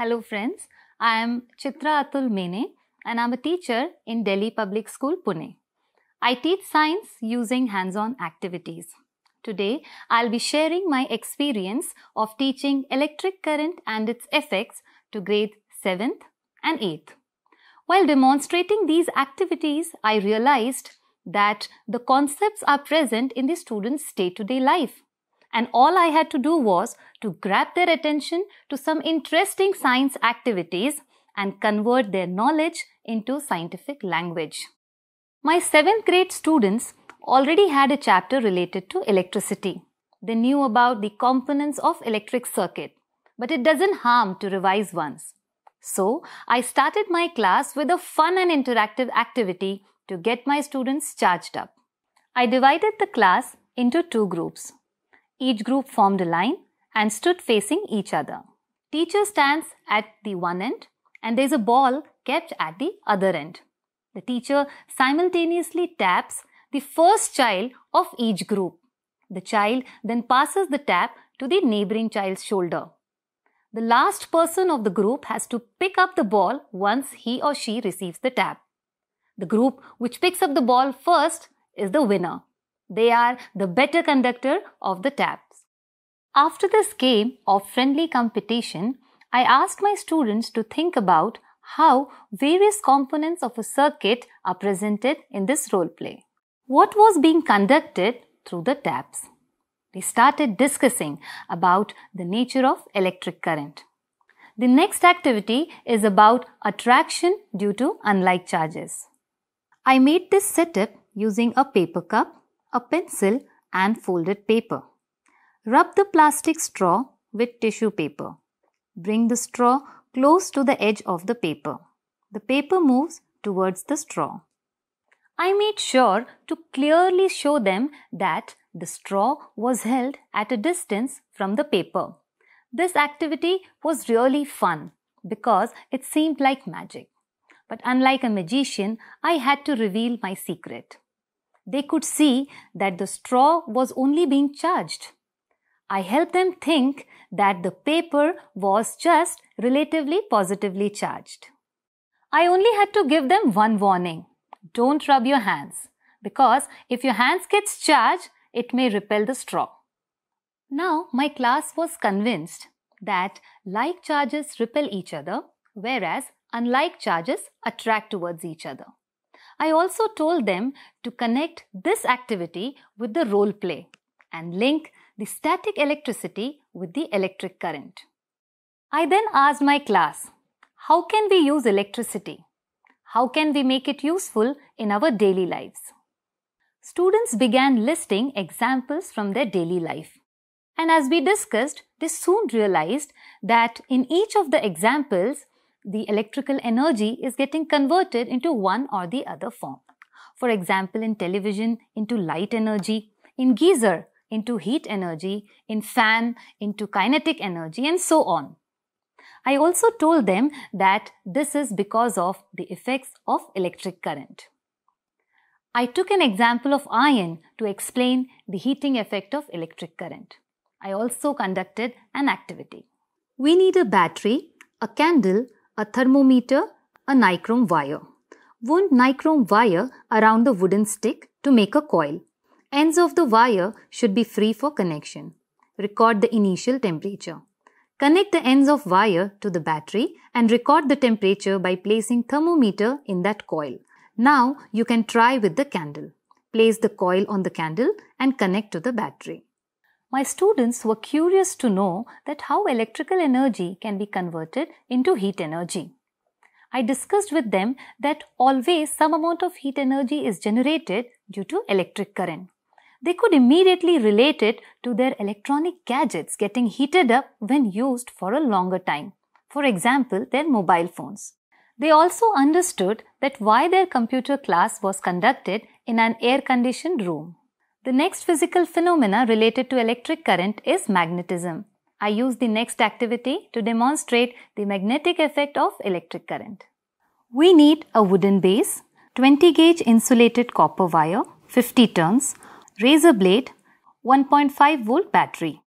Hello friends, I am Chitra Atul Mene and I'm a teacher in Delhi Public School, Pune. I teach science using hands-on activities. Today, I'll be sharing my experience of teaching electric current and its effects to grade 7th and 8th. While demonstrating these activities, I realized that the concepts are present in the students' day to -day life and all I had to do was to grab their attention to some interesting science activities and convert their knowledge into scientific language. My 7th grade students already had a chapter related to electricity. They knew about the components of electric circuit, but it doesn't harm to revise once. So, I started my class with a fun and interactive activity to get my students charged up. I divided the class into two groups. Each group formed a line and stood facing each other. Teacher stands at the one end and there's a ball kept at the other end. The teacher simultaneously taps the first child of each group. The child then passes the tap to the neighboring child's shoulder. The last person of the group has to pick up the ball once he or she receives the tap. The group which picks up the ball first is the winner. They are the better conductor of the taps. After this game of friendly competition, I asked my students to think about how various components of a circuit are presented in this role play. What was being conducted through the taps? We started discussing about the nature of electric current. The next activity is about attraction due to unlike charges. I made this setup using a paper cup a pencil and folded paper. Rub the plastic straw with tissue paper. Bring the straw close to the edge of the paper. The paper moves towards the straw. I made sure to clearly show them that the straw was held at a distance from the paper. This activity was really fun because it seemed like magic. But unlike a magician, I had to reveal my secret they could see that the straw was only being charged. I helped them think that the paper was just relatively positively charged. I only had to give them one warning. Don't rub your hands because if your hands gets charged, it may repel the straw. Now my class was convinced that like charges repel each other whereas unlike charges attract towards each other. I also told them to connect this activity with the role play and link the static electricity with the electric current. I then asked my class, how can we use electricity? How can we make it useful in our daily lives? Students began listing examples from their daily life. And as we discussed, they soon realized that in each of the examples, the electrical energy is getting converted into one or the other form. For example, in television, into light energy, in geyser, into heat energy, in fan, into kinetic energy, and so on. I also told them that this is because of the effects of electric current. I took an example of iron to explain the heating effect of electric current. I also conducted an activity. We need a battery, a candle, a thermometer, a nichrome wire. Wound nichrome wire around the wooden stick to make a coil. Ends of the wire should be free for connection. Record the initial temperature. Connect the ends of wire to the battery and record the temperature by placing thermometer in that coil. Now you can try with the candle. Place the coil on the candle and connect to the battery. My students were curious to know that how electrical energy can be converted into heat energy. I discussed with them that always some amount of heat energy is generated due to electric current. They could immediately relate it to their electronic gadgets getting heated up when used for a longer time. For example, their mobile phones. They also understood that why their computer class was conducted in an air-conditioned room. The next physical phenomena related to electric current is magnetism. I use the next activity to demonstrate the magnetic effect of electric current. We need a wooden base, 20 gauge insulated copper wire, 50 turns, razor blade, 1.5 volt battery.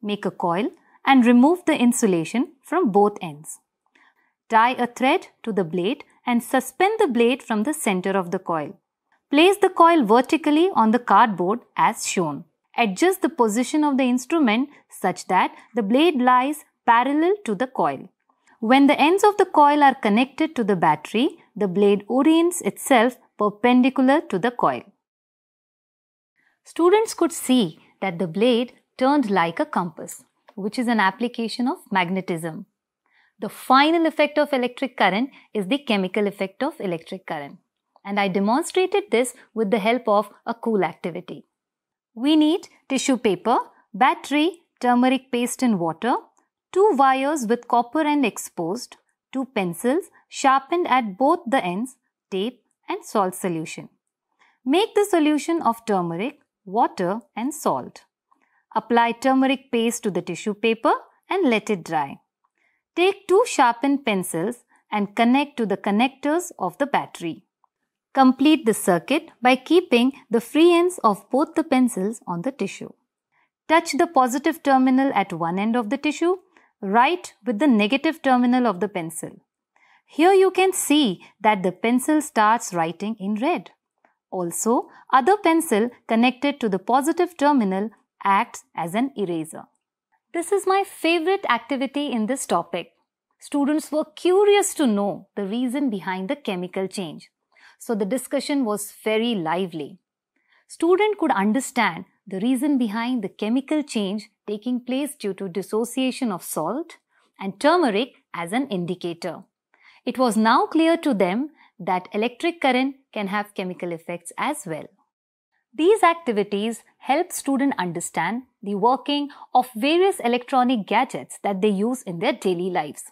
Make a coil and remove the insulation from both ends. Tie a thread to the blade and suspend the blade from the center of the coil. Place the coil vertically on the cardboard as shown. Adjust the position of the instrument such that the blade lies parallel to the coil. When the ends of the coil are connected to the battery, the blade orients itself perpendicular to the coil. Students could see that the blade turned like a compass, which is an application of magnetism. The final effect of electric current is the chemical effect of electric current and I demonstrated this with the help of a cool activity. We need tissue paper, battery, turmeric paste and water, two wires with copper end exposed, two pencils sharpened at both the ends, tape and salt solution. Make the solution of turmeric, water and salt. Apply turmeric paste to the tissue paper and let it dry. Take two sharpened pencils and connect to the connectors of the battery. Complete the circuit by keeping the free ends of both the pencils on the tissue. Touch the positive terminal at one end of the tissue, write with the negative terminal of the pencil. Here you can see that the pencil starts writing in red. Also, other pencil connected to the positive terminal acts as an eraser. This is my favorite activity in this topic. Students were curious to know the reason behind the chemical change so the discussion was very lively. Student could understand the reason behind the chemical change taking place due to dissociation of salt and turmeric as an indicator. It was now clear to them that electric current can have chemical effects as well. These activities help students understand the working of various electronic gadgets that they use in their daily lives.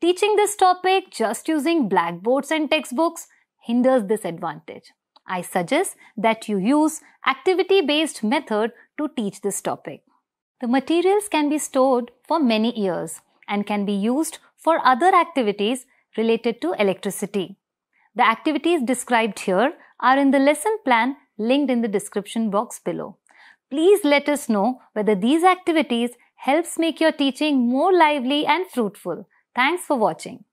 Teaching this topic just using blackboards and textbooks hinders this advantage. I suggest that you use activity-based method to teach this topic. The materials can be stored for many years and can be used for other activities related to electricity. The activities described here are in the lesson plan linked in the description box below. Please let us know whether these activities helps make your teaching more lively and fruitful. Thanks for watching.